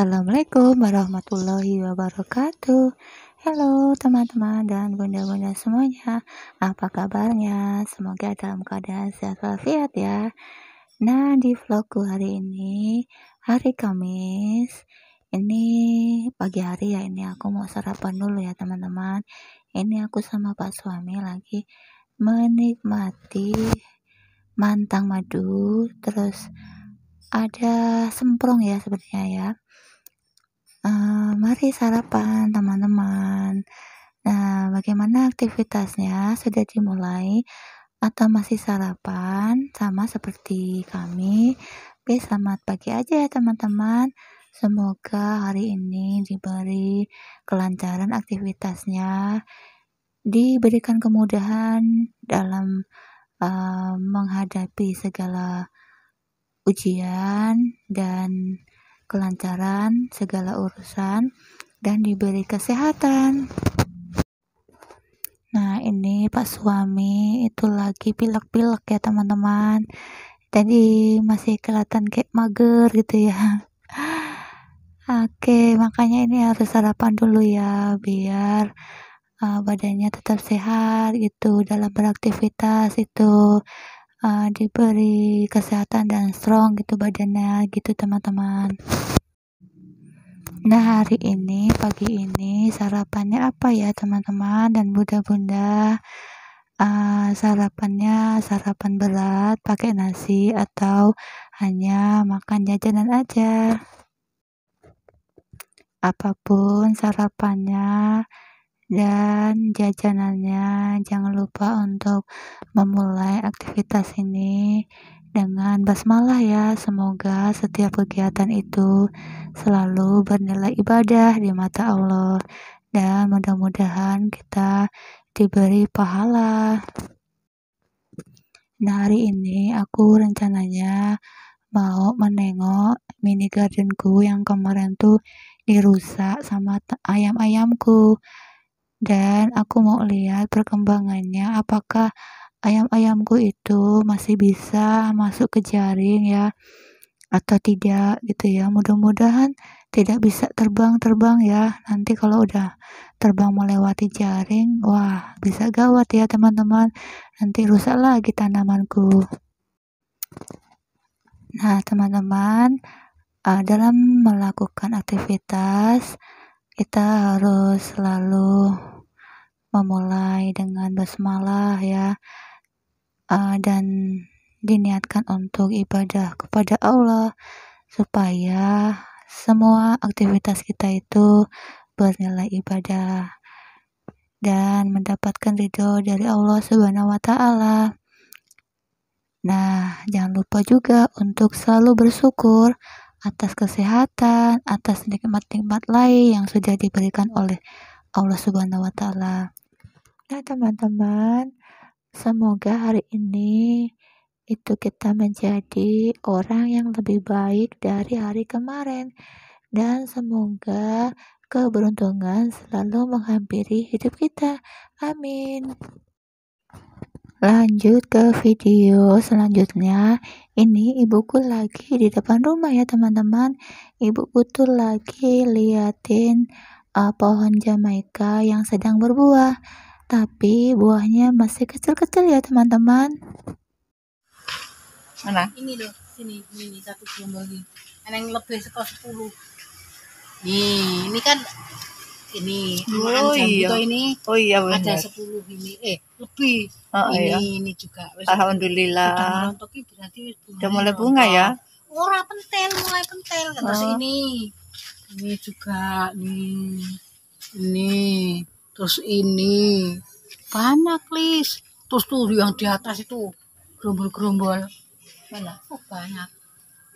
Assalamualaikum warahmatullahi wabarakatuh. Halo teman-teman dan bunda-bunda semuanya. Apa kabarnya? Semoga dalam keadaan sehat walafiat ya. Nah, di vlogku hari ini hari Kamis. Ini pagi hari ya ini aku mau sarapan dulu ya teman-teman. Ini aku sama Pak suami lagi menikmati mantang madu terus ada semprong ya sebenarnya ya Eh, mari sarapan teman-teman. Nah, bagaimana aktivitasnya? Sudah dimulai atau masih sarapan? Sama seperti kami. Oke, selamat pagi aja ya teman-teman. Semoga hari ini diberi kelancaran aktivitasnya, diberikan kemudahan dalam uh, menghadapi segala ujian dan kelancaran segala urusan, dan diberi kesehatan. Nah, ini Pak suami itu lagi pilek-pilek ya, teman-teman. Jadi masih kelihatan kayak mager gitu ya. Oke, makanya ini harus sarapan dulu ya, biar uh, badannya tetap sehat gitu dalam beraktivitas itu uh, diberi kesehatan dan strong gitu badannya gitu teman-teman nah hari ini pagi ini sarapannya apa ya teman-teman dan bunda-bunda uh, sarapannya sarapan berat pakai nasi atau hanya makan jajanan aja apapun sarapannya dan jajanannya jangan lupa untuk memulai aktivitas ini dengan basmalah ya semoga setiap kegiatan itu selalu bernilai ibadah di mata Allah dan mudah-mudahan kita diberi pahala nah hari ini aku rencananya mau menengok mini gardenku yang kemarin tuh dirusak sama ayam-ayamku dan aku mau lihat perkembangannya apakah ayam-ayamku itu masih bisa masuk ke jaring ya atau tidak gitu ya mudah-mudahan tidak bisa terbang-terbang ya nanti kalau udah terbang melewati jaring wah bisa gawat ya teman-teman nanti rusak lagi tanamanku nah teman-teman eh, dalam melakukan aktivitas kita harus selalu memulai dengan basmalah ya uh, dan diniatkan untuk ibadah kepada Allah supaya semua aktivitas kita itu bernilai ibadah dan mendapatkan ridho dari Allah Subhanahu wa taala. Nah, jangan lupa juga untuk selalu bersyukur atas kesehatan, atas nikmat-nikmat lain yang sudah diberikan oleh Allah Subhanahu wa taala. Nah, teman-teman, semoga hari ini itu kita menjadi orang yang lebih baik dari hari kemarin dan semoga keberuntungan selalu menghampiri hidup kita. Amin. Lanjut ke video selanjutnya. Ini ibuku lagi di depan rumah ya teman-teman. Ibuku tuh lagi liatin uh, pohon Jamaika yang sedang berbuah. Tapi buahnya masih kecil-kecil ya teman-teman. Mana? Ini loh, sini, ini satu gelombang ini. Yang lebih sekitar 10. Nih, ini kan Oh, iya. ini oh, iya. ini oh, iya, benar. ada sepuluh ini eh lebih oh, ah, ini iya. ini juga alhamdulillah udah berarti udah ya, mulai bunga ya ora pentel mulai pentel kan terus oh. Ah. ini ini juga nih ini terus ini banyak list terus tuh yang di atas itu gerombol-gerombol mana oh banyak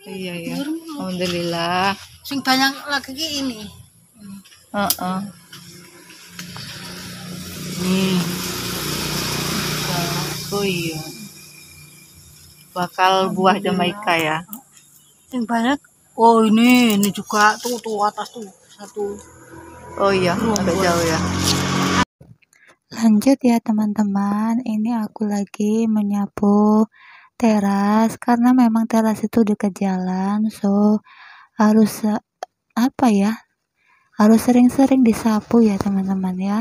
iya iya alhamdulillah sing banyak lagi ini Uh -uh. oh iya, Bakal buah Jamaika ya. Yang banyak. Oh ini, ini juga tuh tuh atas tuh satu. Oh iya, agak jauh ya. Lanjut ya teman-teman, ini aku lagi menyapu teras karena memang teras itu dekat jalan, so harus eh, apa ya harus sering-sering disapu ya teman-teman ya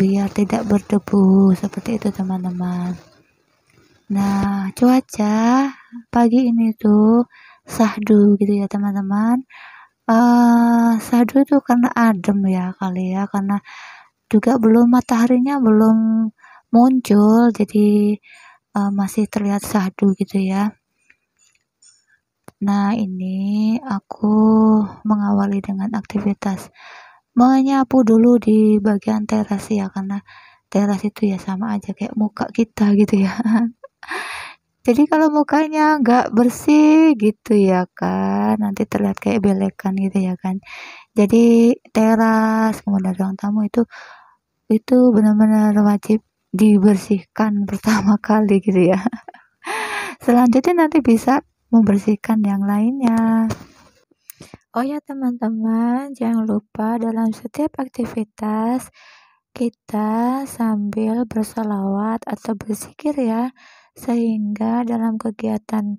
biar tidak berdebu seperti itu teman-teman nah cuaca pagi ini tuh sahdu gitu ya teman-teman uh, sahdu itu karena adem ya kali ya karena juga belum mataharinya belum muncul jadi uh, masih terlihat sahdu gitu ya Nah, ini aku mengawali dengan aktivitas menyapu dulu di bagian teras ya karena teras itu ya sama aja kayak muka kita gitu ya. Jadi kalau mukanya nggak bersih gitu ya kan, nanti terlihat kayak belekan gitu ya kan. Jadi teras kemudian ruang tamu itu itu benar-benar wajib dibersihkan pertama kali gitu ya. Selanjutnya nanti bisa membersihkan yang lainnya. Oh ya teman-teman, jangan lupa dalam setiap aktivitas kita sambil bersolawat atau berzikir ya, sehingga dalam kegiatan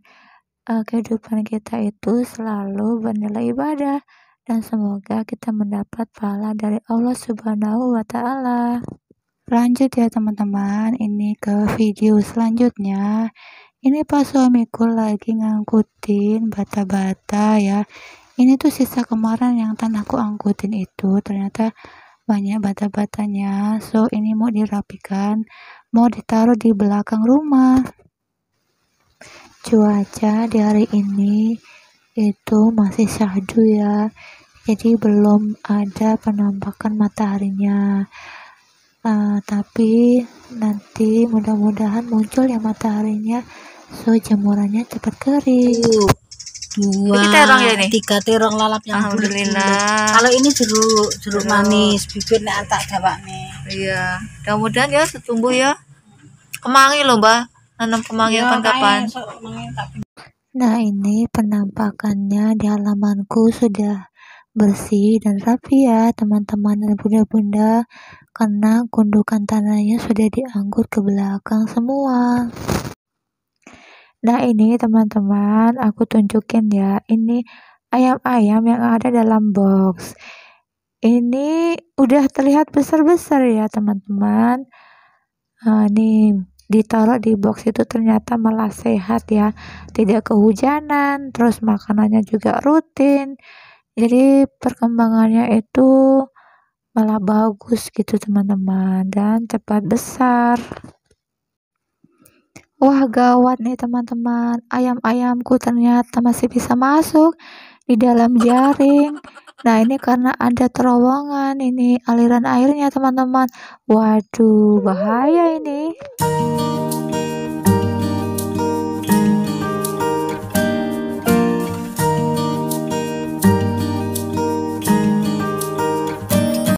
uh, kehidupan kita itu selalu bernilai ibadah dan semoga kita mendapat pahala dari Allah Subhanahu wa taala. Lanjut ya teman-teman, ini ke video selanjutnya ini pas suamiku lagi ngangkutin bata-bata ya ini tuh sisa kemarin yang tanahku angkutin itu ternyata banyak bata-batanya so ini mau dirapikan mau ditaruh di belakang rumah cuaca di hari ini itu masih syahdu ya jadi belum ada penampakan mataharinya uh, tapi nanti mudah-mudahan muncul ya mataharinya so jemurannya cepat kering dua ini terong ya ini tiga terong lalap yang alhamdulillah kalau ini jeruk jeruk manis bibir nih antak nih iya mudah-mudahan ya setumbuh ya kemangi loh mbak nanam kemangi ya, kapan-kapan nah ini penampakannya di halamanku sudah bersih dan rapi ya teman-teman dan bunda-bunda karena gundukan tanahnya sudah dianggur ke belakang semua. Nah ini teman-teman aku tunjukin ya ini ayam-ayam yang ada dalam box. Ini udah terlihat besar-besar ya teman-teman. Nah, ini ditaruh di box itu ternyata malah sehat ya tidak kehujanan terus makanannya juga rutin jadi perkembangannya itu malah bagus gitu teman-teman dan cepat besar wah gawat nih teman-teman ayam-ayamku ternyata masih bisa masuk di dalam jaring nah ini karena ada terowongan ini aliran airnya teman-teman waduh bahaya ini